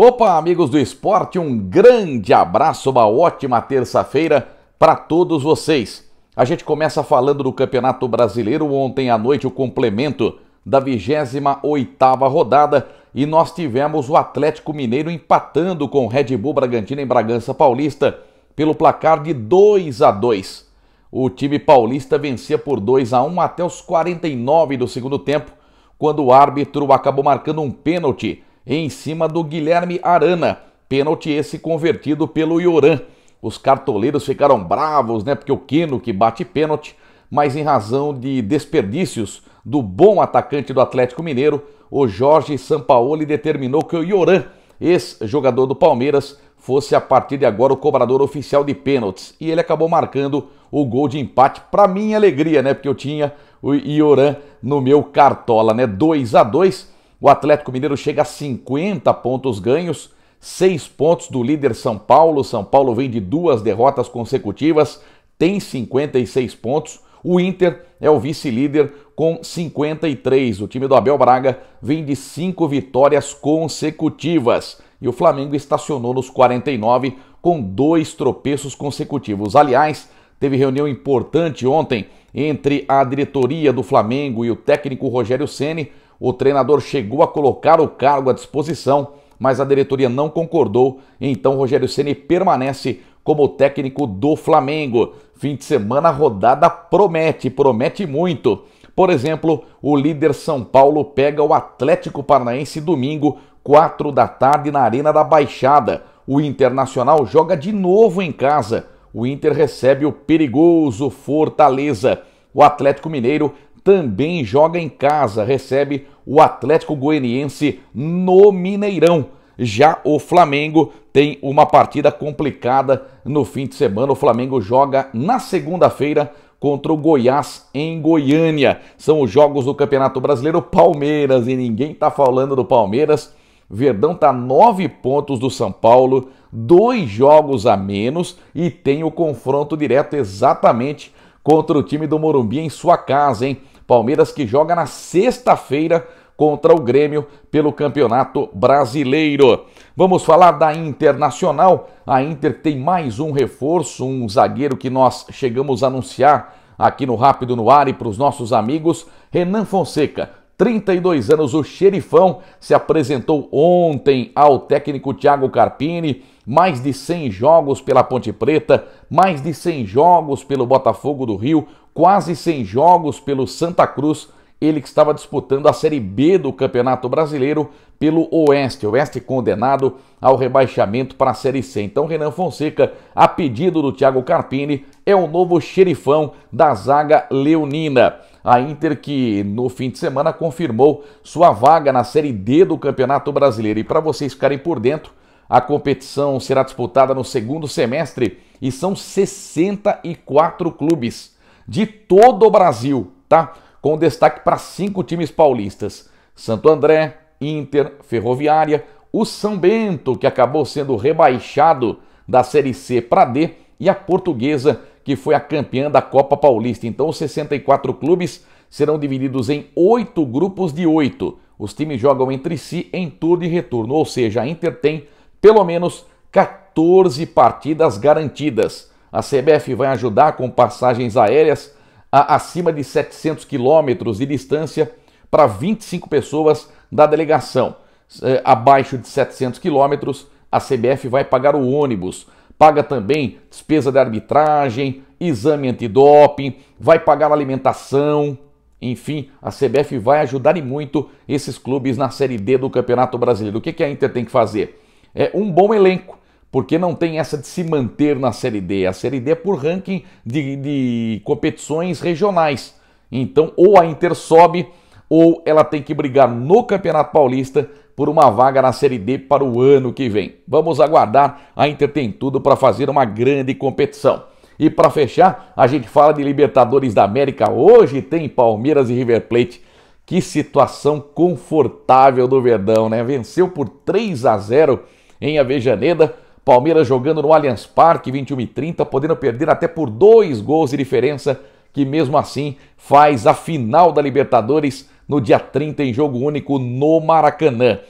Opa, amigos do esporte, um grande abraço, uma ótima terça-feira para todos vocês. A gente começa falando do Campeonato Brasileiro. Ontem à noite, o complemento da 28ª rodada e nós tivemos o Atlético Mineiro empatando com o Red Bull Bragantino em Bragança Paulista pelo placar de 2 a 2. O time paulista vencia por 2 a 1 até os 49 do segundo tempo, quando o árbitro acabou marcando um pênalti em cima do Guilherme Arana. Pênalti esse convertido pelo Ioran. Os cartoleiros ficaram bravos, né? Porque o Keno que bate pênalti, mas em razão de desperdícios do bom atacante do Atlético Mineiro, o Jorge Sampaoli determinou que o Ioran, ex-jogador do Palmeiras, fosse a partir de agora o cobrador oficial de pênaltis. E ele acabou marcando o gol de empate, para minha alegria, né? Porque eu tinha o Ioran no meu cartola, né? 2 a 2 o Atlético Mineiro chega a 50 pontos ganhos, 6 pontos do líder São Paulo. São Paulo vem de duas derrotas consecutivas, tem 56 pontos. O Inter é o vice-líder com 53. O time do Abel Braga vem de cinco vitórias consecutivas. E o Flamengo estacionou nos 49 com dois tropeços consecutivos. Aliás, teve reunião importante ontem entre a diretoria do Flamengo e o técnico Rogério Ceni o treinador chegou a colocar o cargo à disposição, mas a diretoria não concordou, então Rogério Ceni permanece como técnico do Flamengo. Fim de semana a rodada promete, promete muito. Por exemplo, o líder São Paulo pega o Atlético Paranaense domingo, 4 da tarde, na Arena da Baixada. O Internacional joga de novo em casa. O Inter recebe o perigoso Fortaleza. O Atlético Mineiro também joga em casa, recebe o Atlético Goianiense no Mineirão. Já o Flamengo tem uma partida complicada no fim de semana. O Flamengo joga na segunda-feira contra o Goiás em Goiânia. São os jogos do Campeonato Brasileiro Palmeiras e ninguém tá falando do Palmeiras. Verdão tá nove pontos do São Paulo, dois jogos a menos e tem o confronto direto exatamente contra o time do Morumbi em sua casa, hein? Palmeiras que joga na sexta-feira contra o Grêmio pelo Campeonato Brasileiro. Vamos falar da Internacional. A Inter tem mais um reforço, um zagueiro que nós chegamos a anunciar aqui no Rápido no Ar e para os nossos amigos, Renan Fonseca. 32 anos, o xerifão se apresentou ontem ao técnico Thiago Carpini mais de 100 jogos pela Ponte Preta, mais de 100 jogos pelo Botafogo do Rio, quase 100 jogos pelo Santa Cruz, ele que estava disputando a Série B do Campeonato Brasileiro pelo Oeste. Oeste condenado ao rebaixamento para a Série C. Então, Renan Fonseca, a pedido do Thiago Carpini, é o novo xerifão da zaga leonina. A Inter que no fim de semana confirmou sua vaga na Série D do Campeonato Brasileiro. E para vocês ficarem por dentro, a competição será disputada no segundo semestre e são 64 clubes de todo o Brasil, tá? Com destaque para cinco times paulistas: Santo André, Inter, Ferroviária, o São Bento, que acabou sendo rebaixado da Série C para D, e a Portuguesa, que foi a campeã da Copa Paulista. Então, os 64 clubes serão divididos em oito grupos de oito. Os times jogam entre si em turno e retorno, ou seja, a Inter tem pelo menos 14 partidas garantidas. A CBF vai ajudar com passagens aéreas a, acima de 700 quilômetros de distância para 25 pessoas da delegação. É, abaixo de 700 quilômetros, a CBF vai pagar o ônibus. Paga também despesa de arbitragem, exame antidoping, vai pagar alimentação. Enfim, a CBF vai ajudar e muito esses clubes na Série D do Campeonato Brasileiro. O que, que a Inter tem que fazer? é um bom elenco, porque não tem essa de se manter na Série D. A Série D é por ranking de, de competições regionais. Então, ou a Inter sobe, ou ela tem que brigar no Campeonato Paulista por uma vaga na Série D para o ano que vem. Vamos aguardar, a Inter tem tudo para fazer uma grande competição. E para fechar, a gente fala de Libertadores da América. Hoje tem Palmeiras e River Plate. Que situação confortável do Verdão, né? Venceu por 3 a 0 em Avejaneda. Palmeiras jogando no Allianz Parque, 21 e 30, podendo perder até por dois gols de diferença, que mesmo assim faz a final da Libertadores no dia 30 em jogo único no Maracanã.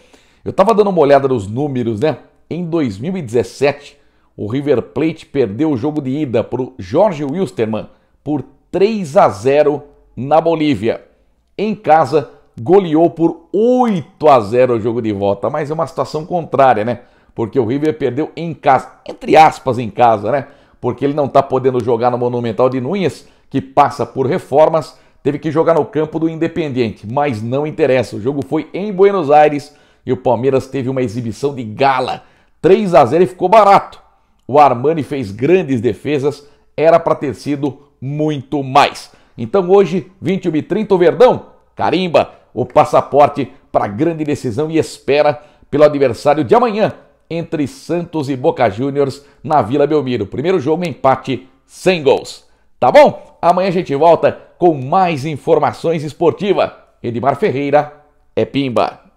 Eu estava dando uma olhada nos números, né? Em 2017, o River Plate perdeu o jogo de ida para o Jorge Wilstermann por 3 a 0 na Bolívia. Em casa, goleou por 8 a 0 o jogo de volta, mas é uma situação contrária, né? porque o River perdeu em casa, entre aspas, em casa, né? Porque ele não está podendo jogar no Monumental de Núñez, que passa por reformas, teve que jogar no campo do Independiente, mas não interessa. O jogo foi em Buenos Aires e o Palmeiras teve uma exibição de gala. 3 a 0 e ficou barato. O Armani fez grandes defesas, era para ter sido muito mais. Então hoje, 21 e 30 o Verdão carimba o passaporte para a grande decisão e espera pelo adversário de amanhã, entre Santos e Boca Juniors na Vila Belmiro. Primeiro jogo, empate sem gols. Tá bom? Amanhã a gente volta com mais informações esportiva. Edmar Ferreira é Pimba.